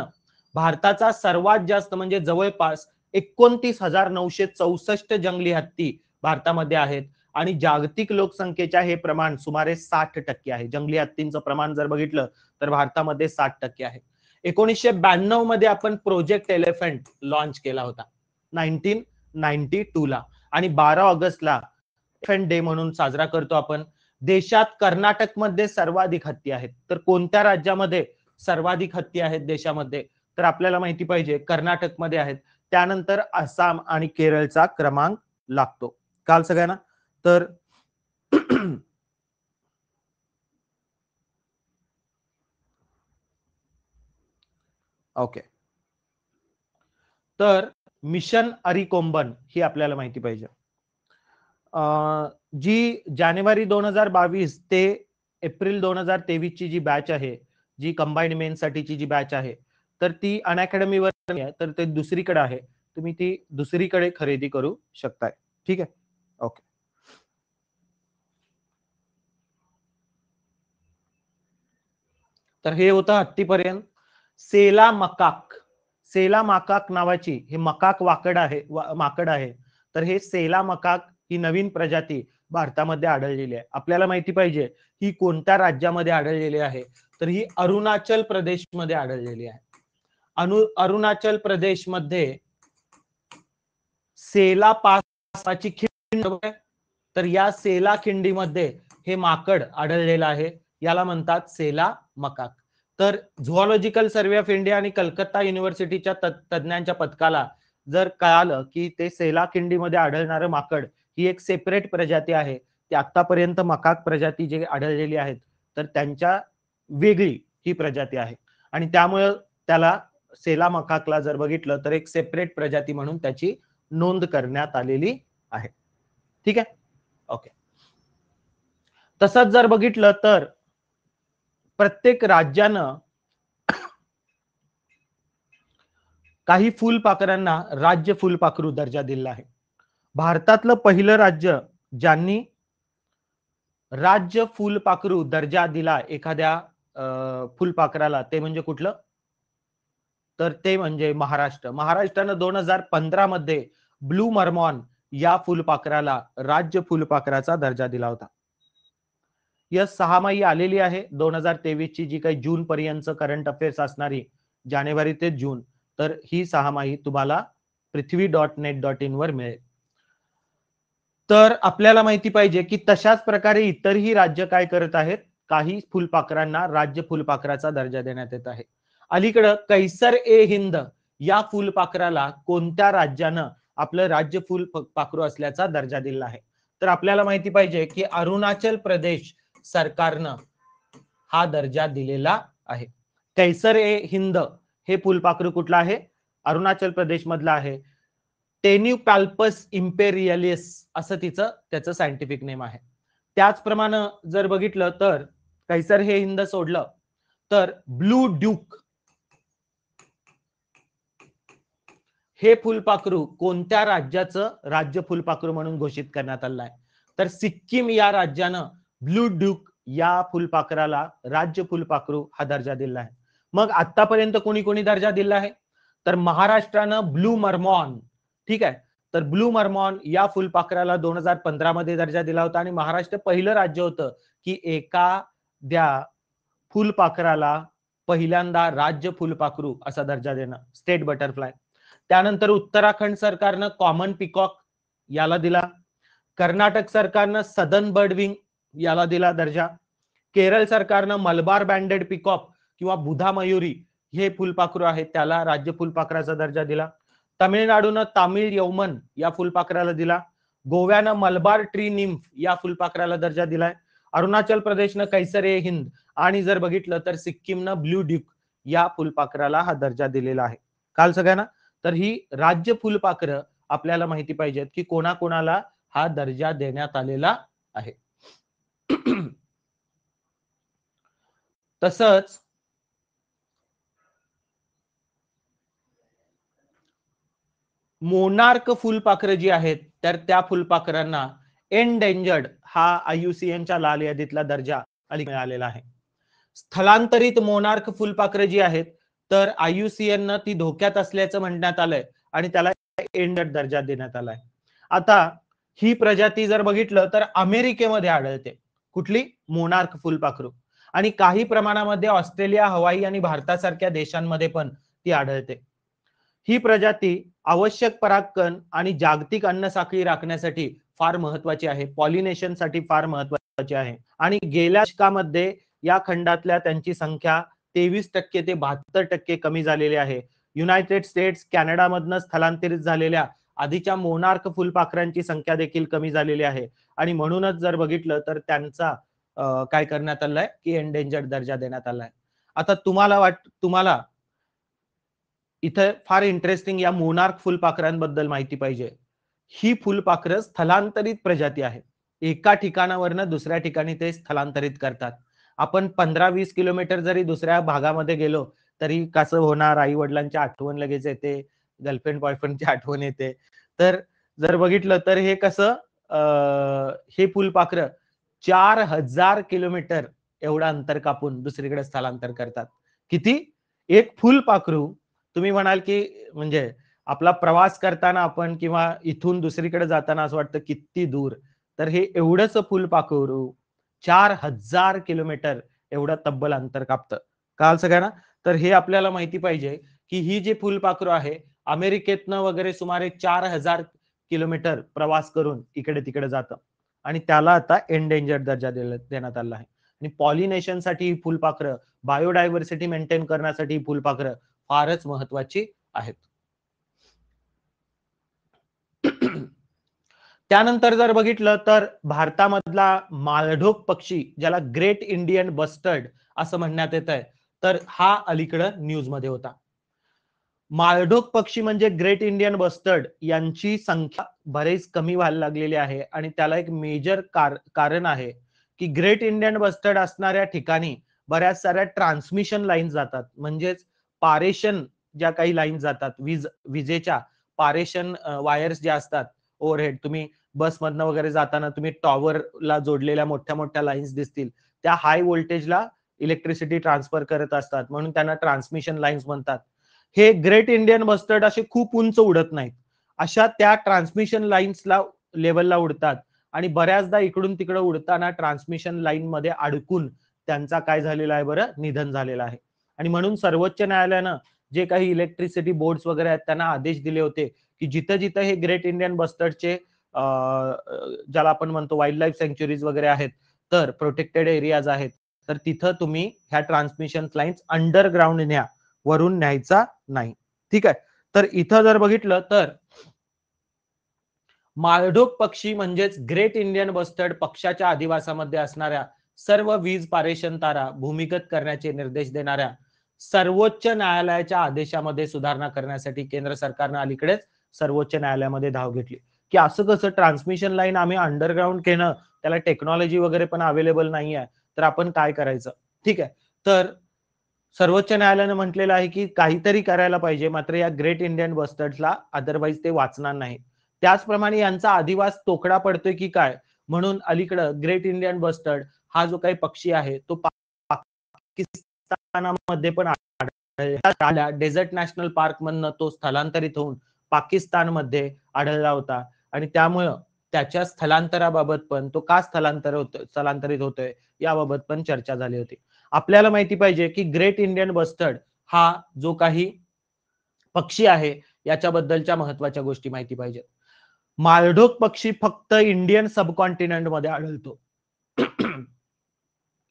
भारताचा सर्वात जास्त म्हणजे जवळपास एकोणतीस हजार नऊशे चौसष्ट जंगली हत्ती भारतामध्ये आहेत आणि जागतिक लोकसंख्येच्या हे प्रमाण सुमारे साठ टक्के आहे जंगली हत्तींचं प्रमाण जर बघितलं तर भारतामध्ये साठ टक्के आहे एकोणीसशे ब्याण्णव मध्ये आपण प्रोजेक्ट एलिफंट लॉन्च केला होता नाईन्टीन नाईन्टी टू ला आणि बारा ऑगस्टला एलिफंट डे म्हणून साजरा करतो आपण देशात कर्नाटकमध्ये सर्वाधिक हत्ती आहेत तर कोणत्या राज्यामध्ये सर्वाधिक हत्ती आहेत देशामध्ये तर आपल्याला माहिती पाहिजे कर्नाटकमध्ये आहेत त्यानंतर आसाम आणि केरळचा क्रमांक लागतो काल सगळ्यांना तर ओके तर मिशन अरिकोंबन ही आपल्याला माहिती पाहिजे जी जानेवारी दोन हजार बावीस ते एप्रिल दोन हजार तेवीस ची जी बॅच आहे जी कंबाईंड मेन साठीची जी बॅच आहे तर ती अनअकॅडमीवर आहे तर ते दुसरीकडे आहे तुम्ही ती दुसरीकडे खरेदी करू शकताय ठीक आहे ओके तर हे होतं हत्तीपर्यंत सेला मकाक सेला मकाक नावाची हे मकाक वाकड आहे माकड आहे तर हे सेला मकाक ही नवीन प्रजाती भारतामध्ये आढळलेली आहे आपल्याला माहिती पाहिजे ही कोणत्या राज्यामध्ये आढळलेली आहे तर ही अरुणाचल प्रदेश मध्ये आढळलेली आहे अनु अरुणाचल प्रदेशमध्ये सेला पासाची खिंड तर या सेला खिंडीमध्ये हे माकड आढळलेलं आहे याला म्हणतात सेला मकाक तर झुआलॉजिकल सर्वे ऑफ इंडिया आणि कलकत्ता युनिव्हर्सिटीच्या तज्ज्ञांच्या पथकाला जर कळालं की ते सेलाखिंडीमध्ये आढळणारं माकड ही एक सेपरेट प्रजाती आहे ती आतापर्यंत मकाक प्रजाती जे आढळलेली आहेत तर त्यांच्या वेगळी ही प्रजाती आहे आणि त्यामुळं त्याला सेला मकाकला जर बघितलं तर एक सेपरेट प्रजाती म्हणून त्याची नोंद करण्यात आलेली आहे ठीक आहे ओके तसंच जर बघितलं तर प्रत्येक राज्यानं काही फुलपाखरांना राज्य फुलपाखरू दर्जा दिला आहे भारतातलं पहिलं राज्य ज्यांनी राज्य फुलपाखरू दर्जा दिला एखाद्या फुलपाखराला ते म्हणजे कुठलं तर ते म्हणजे महाराष्ट्र महाराष्ट्रानं दोन हजार पंधरामध्ये मध्ये ब्लू मर्मॉन या फुलपाखराला राज्य फुलपाखराचा दर्जा दिला होता यस सहामाही आलेली आहे दोन हजार तेवीस ची जी काही जून पर्यंत करंट अफेअर्स असणारी जानेवारी ते जून तर ही सहामाही तुम्हाला Prithvi dot net dot in वर मिळेल तर आपल्याला माहिती पाहिजे की तशाच प्रकारे इतरही राज्य काय करत आहेत काही फुलपाखरांना राज्य फुलपाखराचा दर्जा देण्यात येत आहे अलीकडं कैसर ए हिंद या फुलपाखराला कोणत्या राज्यानं आपलं राज्य फुल पाखरू असल्याचा दर्जा दिला आहे तर आपल्याला माहिती पाहिजे की अरुणाचल प्रदेश सरकारनं हा दर्जा दिलेला आहे कैसर ए हिंद हे फुलपाखरू कुठलं आहे अरुणाचल प्रदेश मधलं आहे पॅल्पस इम्पेरियलिस असं तिचं त्याचं सायंटिफिक नेम आहे त्याचप्रमाणे जर बघितलं तर कैसर हे हिंद सोडलं तर ब्लू ड्यूक हे फुलपाखरू कोणत्या राज्याचं राज्य फुलपाखरू म्हणून घोषित करण्यात आलं आहे तर सिक्कीम या राज्यानं ब्लू ड्यूक या फुलपाखराला राज्य फुलपाखरू हा दर्जा दिला आहे मग आतापर्यंत कोणी कोणी दर्जा दिला आहे तर महाराष्ट्रानं ब्लू मर्मॉन ठीक आहे तर ब्लू मर्मॉन या फुलपाखराला दोन हजार पंधरा मध्ये दर्जा दिला होता आणि महाराष्ट्र पहिलं राज्य होतं की एका द्या फुलपाखराला पहिल्यांदा राज्य फुलपाखरू असा दर्जा देणं स्टेट बटरफ्लाय त्यानंतर उत्तराखंड सरकारनं कॉमन पिकॉक याला दिला कर्नाटक सरकारनं सदन बर्ड विंग याला दिला दर्जा केरळ सरकारनं मलबार बँडेड पिकॉप किंवा बुधा मयुरी हे फुलपाखरू आहेत त्याला राज्य फुलपाखराचा दर्जा दिला तमिळनाडूनं तामिळ यवमन या फुलपाखराला दिला गोव्यानं मलबार ट्री निम्फ या फुलपाखराला दर्जा दिलाय अरुणाचल प्रदेशनं कैसर ए हिंद आणि जर बघितलं तर न ब्ल्यू ड्यूक या फुलपाखराला हा दर्जा दिलेला आहे काल सगळ्यांना तर ही राज्य फुलपाखरं आपल्याला माहिती पाहिजेत की कोणाकोणाला हा दर्जा देण्यात आलेला आहे [clears throat] तसंच मोनार्क फुलपाखरं जी आहेत तर त्या फुलपाखरांना एनडेंजर्ड हा आयुसीएनच्या लाल यादीतला दर्जा मिळालेला आहे स्थलांतरित मोनार्क फुलपाखरं जी आहेत तर आयुसीएन न ती धोक्यात असल्याचं म्हणण्यात आलंय आणि त्याला एंडड दर्जा देण्यात आलाय आता ही प्रजाती जर बघितलं तर अमेरिकेमध्ये आढळते कुठली मोनार्क फुलपाखरू आणि काही प्रमाणामध्ये ऑस्ट्रेलिया हवाई आणि भारतासारख्या देशांमध्ये पण ती आढळते ही प्रजाती आवश्यक परागकण आणि जागतिक अन्न साखळी राखण्यासाठी फार महत्वाची आहे साठी फार महत्वाची आहे आणि गेल्या शकामध्ये या खंडातल्या त्यांची संख्या तेवीस टक्के ते बहात्तर टक्के कमी झालेली आहे युनायटेड स्टेट्स कॅनडामधनं स्थलांतरित झालेल्या आधीच्या मोनार्क फुलपाखरांची संख्या देखील कमी झालेली आहे आणि म्हणूनच जर बघितलं तर त्यांचा काय करण्यात आलाय की एंडेंजर्ड दर्जा देण्यात आलाय आता तुम्हाला वाट तुम्हाला इथे फार इंटरेस्टिंग या मोनार्क फुलपाखरांबद्दल माहिती पाहिजे ही फुलपाखरं स्थलांतरित प्रजाती आहे एका ठिकाणावरनं दुसऱ्या ठिकाणी ते स्थलांतरित करतात आपण पंधरा वीस किलोमीटर जरी दुसऱ्या भागामध्ये गेलो तरी कसं होणार आई वडिलांच्या आठवण लगेच येते गर्लफ्रेंड बॉयफ्रेंडची आठवण येते तर जर बघितलं तर हे कसं हे फुलपाखरं चार हजार किलोमीटर एवढा अंतर कापून दुसरीकडे स्थलांतर करतात किती एक फुलपाखरू तुम्ही म्हणाल की म्हणजे आपला प्रवास करताना आपण किंवा इथून दुसरीकडे जाताना असं वाटतं किती दूर तर हे एवढंच फुलपाखरू चार हजार किलोमीटर एवढं तब्बल अंतर कापतं काल सगळ्यांना तर हे आपल्याला माहिती पाहिजे की ही जी फुलपाखरू आहे अमेरिकेतनं वगैरे सुमारे चार हजार किलोमीटर प्रवास करून इकडे तिकडे जातं आणि त्याला आता एनडेंजर दर्जा देण्यात आला आहे आणि पॉलिनेशनसाठी ही फुलपाखरं बायोडायव्हर्सिटी मेंटेन करण्यासाठी ही फुलपाखरं फारच महत्वाची आहेत त्यानंतर जर बघितलं तर भारतामधला मालढोक पक्षी ज्याला ग्रेट इंडियन बस्टर्ड असं म्हणण्यात येत आहे तर हा अलीकडं न्यूज मध्ये होता माळढोक पक्षी म्हणजे ग्रेट इंडियन बस्टर्ड यांची संख्या बरेच कमी व्हायला लागलेली आहे आणि त्याला एक मेजर कार कारण आहे की ग्रेट इंडियन बस्टर्ड असणाऱ्या ठिकाणी बऱ्याच साऱ्या ट्रान्समिशन लाईन जातात म्हणजेच पारेशन ज्या काही लाईन जातात वीज विजेच्या पारेशन वायर्स ज्या असतात ओव्हरहेड तुम्ही बसमधनं वगैरे जाताना तुम्ही टॉवरला जोडलेल्या मोठ्या मोठ्या लाईन्स दिसतील त्या हाय व्होल्टेजला इलेक्ट्रिसिटी ट्रान्सफर करत असतात म्हणून त्यांना ट्रान्समिशन लाईन्स म्हणतात हे ग्रेट इंडियन बस्टर्ड असे खूप उंच उडत नाहीत अशा त्या ट्रान्समिशन लाईन्सला लेवलला उडतात आणि बऱ्याचदा इकडून तिकडे उडताना ट्रान्समिशन लाईन मध्ये अडकून त्यांचा काय झालेला आहे बरं निधन झालेलं आहे आणि म्हणून सर्वोच्च न्यायालयानं जे काही इलेक्ट्रिसिटी बोर्ड्स वगैरे आहेत त्यांना आदेश दिले होते की जिथं जिथं हे ग्रेट इंडियन बस्टर्डचे ज्याला आपण म्हणतो वाईल्ड लाईफ सँक्च्युरीज वगैरे आहेत तर प्रोटेक्टेड एरियाज आहेत तर तिथं तुम्ही ह्या ट्रान्समिशन लाईन्स अंडरग्राऊंड न्या वरून न्यायचा नाही ठीक आहे तर इथं जर बघितलं तर माळढोक पक्षी म्हणजेच ग्रेट इंडियन बस्टर्ड पक्षाच्या अधिवासामध्ये असणाऱ्या सर्व वीज पारेषण तारा भूमिगत करण्याचे निर्देश देणाऱ्या सर्वोच्च न्यायालयाच्या आदेशामध्ये सुधारणा करण्यासाठी केंद्र सरकारनं अलीकडेच सर्वोच्च न्यायालयामध्ये धाव घेतली की असं कसं ट्रान्समिशन लाईन आम्ही अंडरग्राऊंड घेणं त्याला टेक्नॉलॉजी वगैरे पण अवेलेबल नाही आहे तर आपण काय करायचं ठीक आहे तर सर्वोच्च न्यायालयानं म्हटलेलं आहे की काहीतरी करायला पाहिजे मात्र या ग्रेट इंडियन बस्टर्डला अदरवाईज ते वाचणार नाही त्याचप्रमाणे यांचा अधिवास तोकडा पडतोय की काय म्हणून अलीकडं ग्रेट इंडियन बस्टर्ड हा जो काही पक्षी आहे तो पाकिस्तानामध्ये पण डेझर्ट नॅशनल पार्क मधनं तो स्थलांतरित होऊन पाकिस्तानमध्ये आढळला होता आणि त्यामुळं त्याच्या स्थलांतराबाबत पण तो का स्थलांतर होतो स्थलांतरित होतोय याबाबत पण चर्चा झाली होती आपल्याला माहिती पाहिजे की ग्रेट इंडियन बस्टर्ड हा जो काही पक्षी आहे याच्याबद्दलच्या महत्वाच्या गोष्टी माहिती पाहिजे मालढोक पक्षी फक्त इंडियन सबकॉन्टिनेंट मध्ये आढळतो [clears throat]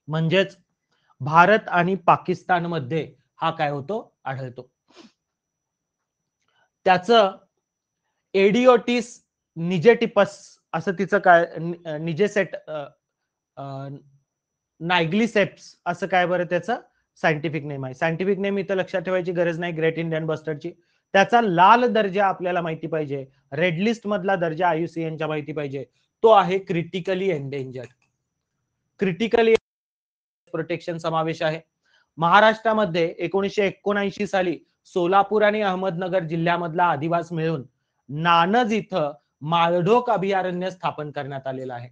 म्हणजेच भारत आणि पाकिस्तानमध्ये हा काय होतो आढळतो त्याच एडिओटिस निजेटिपस असं तिचं काय निजेसेट नायग्लिसेप्स असं काय बरं त्याचं सायंटिफिक नेम आहे सायंटिफिक नेम इथं लक्षात ठेवायची गरज नाही ग्रेट इंडियन बस्टर्डची त्याचा लाल दर्जा आपल्याला माहिती पाहिजे रेड लिस्ट मधला दर्जा आयुसीएनच्या माहिती पाहिजे तो आहे क्रिटिकली एंडेंजर्ड क्रिटिकली प्रोटेक्शन समावेश आहे महाराष्ट्रामध्ये एकोणीशे एकोणऐंशी साली सोलापूर आणि अहमदनगर जिल्ह्यामधला आदिवास मिळून नानज इथं माळढोक अभयारण्य स्थापन करण्यात आलेलं आहे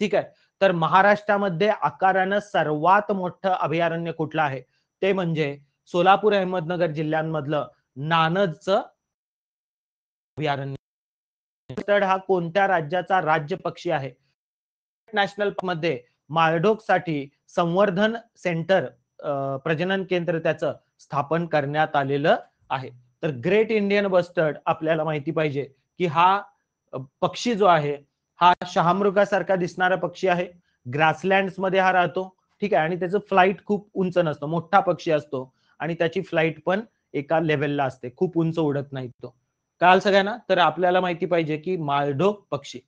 ठीक आहे तर महाराष्ट्रामध्ये आकारानं सर्वात मोठं अभयारण्य कुठलं आहे ते म्हणजे सोलापूर अहमदनगर जिल्ह्यांमधलं नानदच अभयारण्य हा कोणत्या राज्याचा राज्य पक्षी आहे नॅशनल मध्ये साठी संवर्धन सेंटर प्रजनन केंद्र त्याचं स्थापन करण्यात आलेलं आहे तर ग्रेट इंडियन बस्टर्ड आपल्याला माहिती पाहिजे की हा पक्षी जो आहे हा शहामृगासारखा दिसणारा पक्षी आहे ग्रासलँड मध्ये हा राहतो ठीक आहे आणि त्याचं फ्लाईट खूप उंच नसतो मोठा पक्षी असतो आणि त्याची फ्लाईट पण एका लेवलला असते खूप उंच उडत नाही तो काल सगळ्यांना तर आपल्याला माहिती पाहिजे की माळढोक पक्षी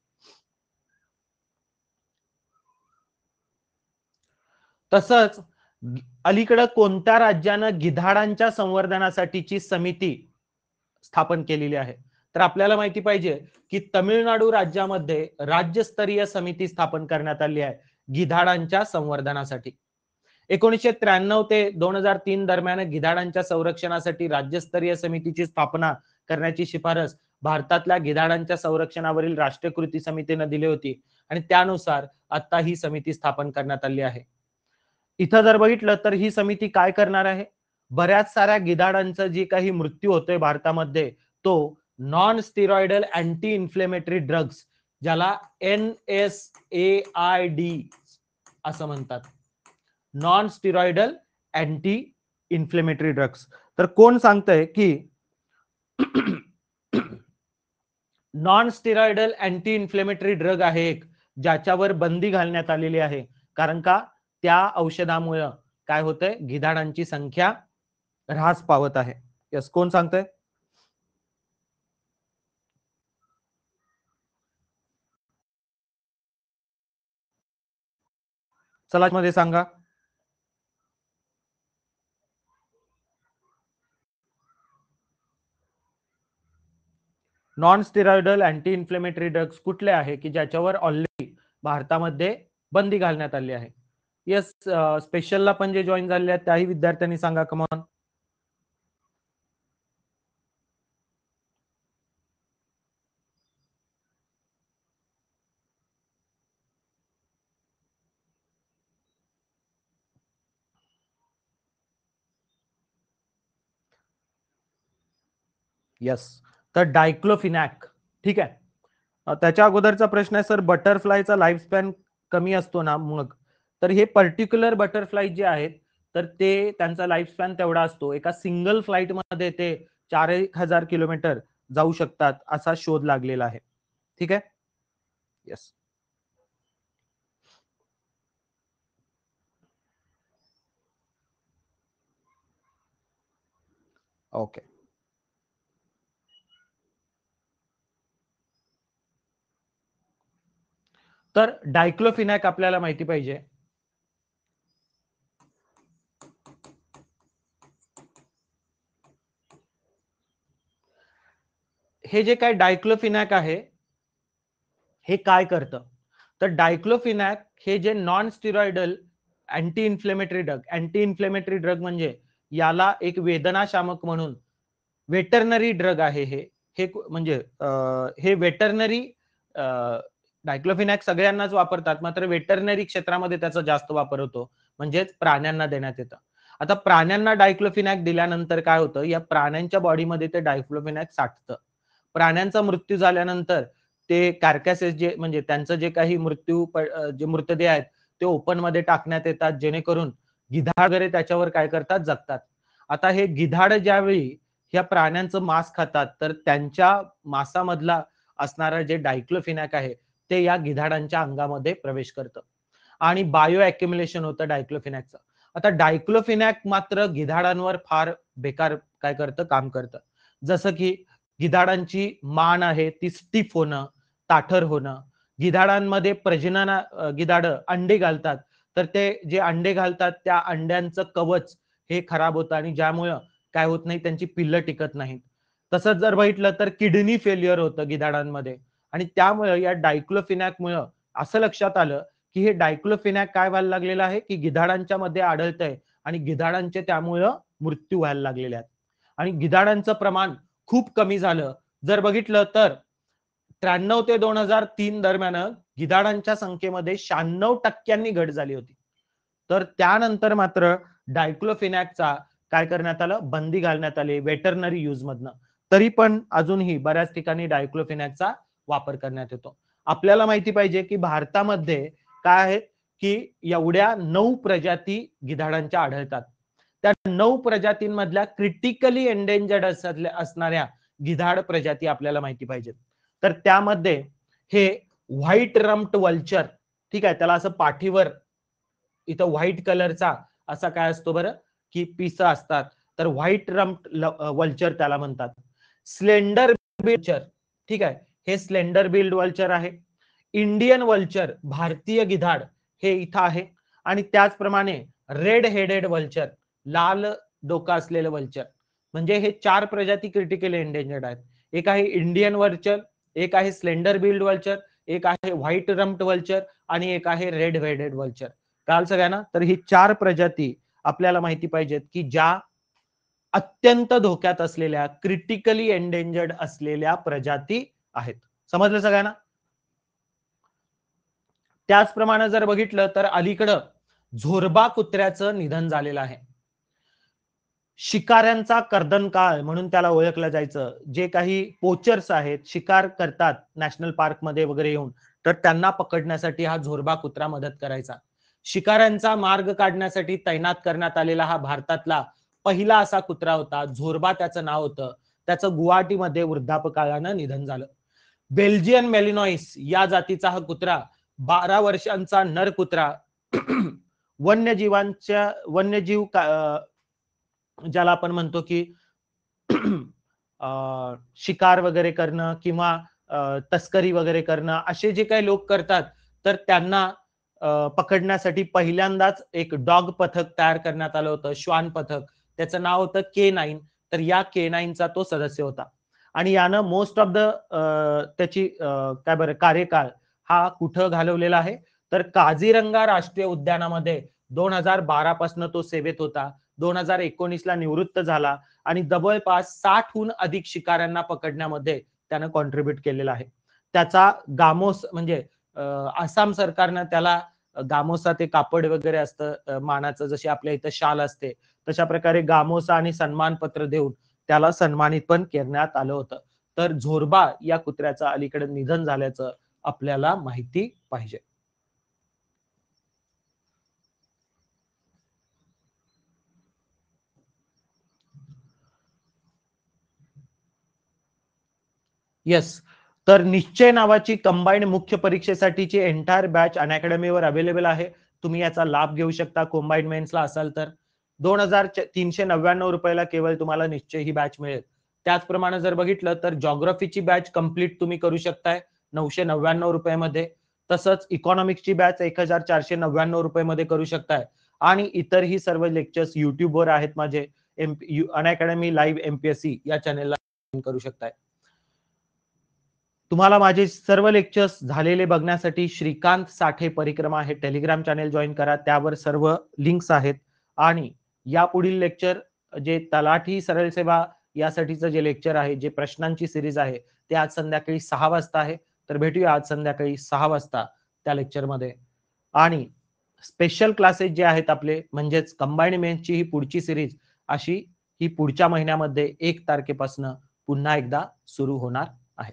तसंच अलीकडे कोणत्या राज्यानं गिधाडांच्या संवर्धनासाठीची समिती स्थापन केलेली आहे तर आपल्याला माहिती पाहिजे की तमिळनाडू राज्यामध्ये राज्यस्तरीय समिती स्थापन करण्यात आली आहे गिधाडांच्या संवर्धनासाठी एकोणीसशे त्र्याण्णव ते दोन हजार तीन दरम्यान गिधाडांच्या संरक्षणासाठी राज्यस्तरीय समितीची स्थापना करण्याची शिफारस भारतातल्या गिधाडांच्या संरक्षणावरील राष्ट्रीय कृती समितीने दिली होती आणि त्यानुसार आता ही समिती स्थापन करण्यात आली आहे इथं जर बघितलं तर ही समिती काय करणार आहे बऱ्याच साऱ्या गिधाडांचा जी काही मृत्यू होतोय भारतामध्ये तो non steroidal anti inflammatory drugs ज्याला N S A I D असं म्हणतात non steroidal anti inflammatory drugs तर कोण सांगतंय की non steroidal anti inflammatory drug आहे एक ज्याच्यावर बंदी घालण्यात आलेली आहे कारण का त्या औषधामुळं काय होतंय गिधाडांची संख्या ऱ्हास पावत आहे यस कोण सांगतंय चला मध्ये सांगा non steroidal anti inflammatory drugs कुठले आहे की ज्याच्यावर ऑलरेडी भारतामध्ये बंदी घालण्यात आली आहे येस स्पेशलला पण जे जॉईन झाले आहेत त्याही विद्यार्थ्यांनी सांगा कमॉन यस तर डायक्लोफिनॅक ठीक आहे त्याच्या अगोदरचा प्रश्न आहे सर बटरफ्लायचा लाईफ स्पॅन कमी असतो ना मग तर हे पर्टिक्युलर बटरफ्लाय जे आहेत तर ते त्यांचा लाईफ स्पॅन तेवढा असतो एका सिंगल फ्लाईट मध्ये ते चार एक हजार किलोमीटर जाऊ शकतात असा शोध लागलेला आहे ठीक आहे येस ओके तर डायक्लोफिनॅक आपल्याला माहिती पाहिजे हे जे काय डायक्लोफिनॅक आहे हे काय करतं तर डायक्लोफिनॅक हे जे non steroidal anti inflammatory drug anti inflammatory drug म्हणजे याला एक वेदनाशामक म्हणून वेटरनरी ड्रग आहे हे हे म्हणजे हे वेटरनरी डायक्लोफिनॅक सगळ्यांनाच वापरतात मात्र वेटरनरी क्षेत्रामध्ये त्याचा जास्त वापर होतो म्हणजेच प्राण्यांना देण्यात येतं आता प्राण्यांना डायक्लोफिनॅक दिल्यानंतर काय होतं या प्राण्यांच्या बॉडीमध्ये ते डायक्लोफिनॅक साठतं प्राण्यांचा मृत्यू झाल्यानंतर ते कार्कॅसेस जे म्हणजे त्यांचं जे काही मृत्यू जे मृतदेह आहेत ते ओपन मध्ये टाकण्यात येतात जेणेकरून गिधाड वगैरे त्याच्यावर काय करतात जगतात आता हे गिधाड ज्यावेळी ह्या प्राण्यांचं मांस खातात तर त्यांच्या मासामधला असणारा जे डायक्लोफिनॅक आहे ते या गिधाडांच्या अंगामध्ये प्रवेश करतं आणि बायो अॅक्युम्युलेशन होतं डायक्लोफिनॅकचं आता डायक्लोफिनॅक मात्र गिधाडांवर फार बेकार काय करतं काम करतं जसं की गिधाडांची मान आहे ती स्टिफ होणं ताठर होणं गिधाडांमध्ये प्रजनना गिधाड अंडे घालतात तर ते जे अंडे घालतात त्या अंड्यांचं कवच हे खराब होतं आणि ज्यामुळं काय होत नाही त्यांची पिल्लं टिकत नाहीत तसंच जर बघितलं तर किडनी फेल्युअर होतं गिधाडांमध्ये आणि त्यामुळे या मुळे असं लक्षात आलं की हे डायक्लोफिनॅक काय व्हायला लागलेलं आहे की गिधाडांच्या मध्ये आढळत आहे आणि गिधाडांचे त्यामुळं मृत्यू व्हायला लागलेले आहेत आणि गिधाडांचं प्रमाण खूप कमी झालं जर बघितलं तर त्र्याण्णव ते दोन हजार तीन दरम्यान गिधाडांच्या संख्येमध्ये शहाण्णव टक्क्यांनी घट झाली होती तर त्यानंतर मात्र डायक्लोफिनॅकचा काय करण्यात आलं बंदी घालण्यात आली वेटरनरी यूज मधनं तरी पण अजूनही बऱ्याच ठिकाणी डायक्लोफिनॅकचा वापर करण्यात येतो आपल्याला माहिती पाहिजे की भारतामध्ये काय आहे की एवढ्या नऊ प्रजाती गिधाडांच्या आढळतात त्या नऊ प्रजातींमधल्या क्रिटिकली एंडेंजर्ड असणाऱ्या गिधाड प्रजाती आपल्याला माहिती पाहिजेत तर त्यामध्ये हे व्हाईट रम्प्ट वल्चर ठीक आहे त्याला असं पाठीवर इथं व्हाईट कलरचा असा काय असतो बरं की पिस असतात तर व्हाईट रम्प्ट वल्चर त्याला म्हणतात स्लेंडर बिल्चर ठीक आहे हे स्लेंडर बिल्ड वल्चर आहे इंडियन वल्चर भारतीय गिधाड हे इथं आहे आणि त्याचप्रमाणे रेड हेडेड वल्चर लाल डोका असलेलं वल्चर म्हणजे हे चार प्रजाती क्रिटिकली एंडेंजर्ड आहेत एक आहे इंडियन वल्चर एक आहे स्लेंडर बिल्ड वल्चर एक आहे व्हाईट रम्प्ट वल्चर आणि एक आहे रेड हेडेड वल्चर काल सगळ्यांना तर ही चार प्रजाती आपल्याला माहिती पाहिजेत की ज्या अत्यंत धोक्यात असलेल्या क्रिटिकली एंडेंजर्ड असलेल्या प्रजाती आहेत समजलं सगळ्यांना त्याचप्रमाणे जर बघितलं तर अलीकडं झोरबा कुत्र्याचं निधन झालेलं आहे शिकाऱ्यांचा कर्दन काळ म्हणून त्याला ओळखलं जायचं जे काही पोचर्स आहेत शिकार करतात नॅशनल पार्कमध्ये वगैरे येऊन तर त्यांना पकडण्यासाठी हा झोरबा कुत्रा मदत करायचा शिकाऱ्यांचा मार्ग काढण्यासाठी तैनात करण्यात आलेला हा भारतातला पहिला असा कुत्रा होता झोरबा त्याचं नाव होतं त्याचं गुवाहाटीमध्ये वृद्धापकाळानं निधन झालं बेल्जियन मेलिनॉइस या जातीचा हा कुत्रा बारा वर्षांचा नर कुत्रा [clears throat] वन्यजीवांच्या वन्यजीव ज्याला आपण म्हणतो की [clears throat] शिकार वगैरे करणं किंवा तस्करी वगैरे करणं असे जे काही लोक करतात तर त्यांना पकडण्यासाठी पहिल्यांदाच एक डॉग पथक तयार करण्यात आलं होतं श्वान पथक त्याचं नाव होतं के नाईन तर या के नाईनचा तो सदस्य होता आणि यानं मोस्ट ऑफ द त्याची काय बरं कार्यकाळ हा कुठं घालवलेला आहे तर काझीरंगा राष्ट्रीय उद्यानामध्ये दोन हजार बारा पासनं तो सेवेत होता दोन हजार एकोणीस ला निवृत्त झाला आणि जवळपास साठहून अधिक शिकाऱ्यांना पकडण्यामध्ये त्यानं कॉन्ट्रीब्युट केलेला आहे त्याचा गामोस म्हणजे आसाम सरकारनं त्याला गामोसा ते कापड वगैरे असतं मानाचं जशी आपल्या इथं शाल असते तशा प्रकारे गामोसा आणि सन्मानपत्र देऊन त्याला सन्मानित पण करण्यात आलं होतं तर झोरबा या कुत्र्याचं अलीकडे निधन झाल्याचं आपल्याला माहिती पाहिजे यस, तर निश्चय नावाची कंबाईंड मुख्य परीक्षेसाठीची एंटायर बॅच अन अवेलेबल आहे तुम्ही याचा लाभ घेऊ शकता कंबाईंड मेन्सला असाल तर दोन हजार तीनशे नव्याण्णव रुपयाला केवळ तुम्हाला निश्चय ही बॅच मिळेल त्याचप्रमाणे जर बघितलं तर जॉग्रफीची बॅच कम्प्लीट तुम्ही करू शकताय नऊशे नव्याण्णव रुपयामध्ये तसंच इकॉनॉमिक्सची बॅच एक हजार चारशे नव्याण्णव रुपयामध्ये करू शकताय आणि इतरही सर्व लेक्चर्स युट्यूबवर आहेत माझे M N academy live MPSC या चॅनेलला करू शकताय तुम्हाला माझे सर्व लेक्चर्स झालेले बघण्यासाठी श्रीकांत साठे परिक्रमा हे टेलिग्राम चॅनेल जॉईन करा त्यावर सर्व लिंक्स आहेत आणि या पुढील लेक्चर जे तलाठी सरळ सेवा यासाठीचं जे लेक्चर आहे जे प्रश्नांची सिरीज आहे ते आज संध्याकाळी सहा वाजता आहे तर भेटूया आज संध्याकाळी सहा वाजता त्या लेक्चरमध्ये आणि स्पेशल क्लासेस जे आहेत आपले म्हणजेच कंबाईंड मेन्सची ही पुढची सिरीज अशी ही पुढच्या महिन्यामध्ये एक तारखेपासून पुन्हा एकदा सुरू होणार आहे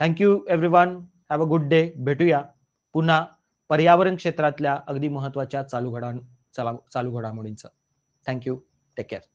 thank you everyone have a good day भेटूया पुन्हा पर्यावरण क्षेत्रातल्या अगदी महत्वाच्या चालू घडामोडी चला चालू घडामोडींचं थँक्यू टेक केअर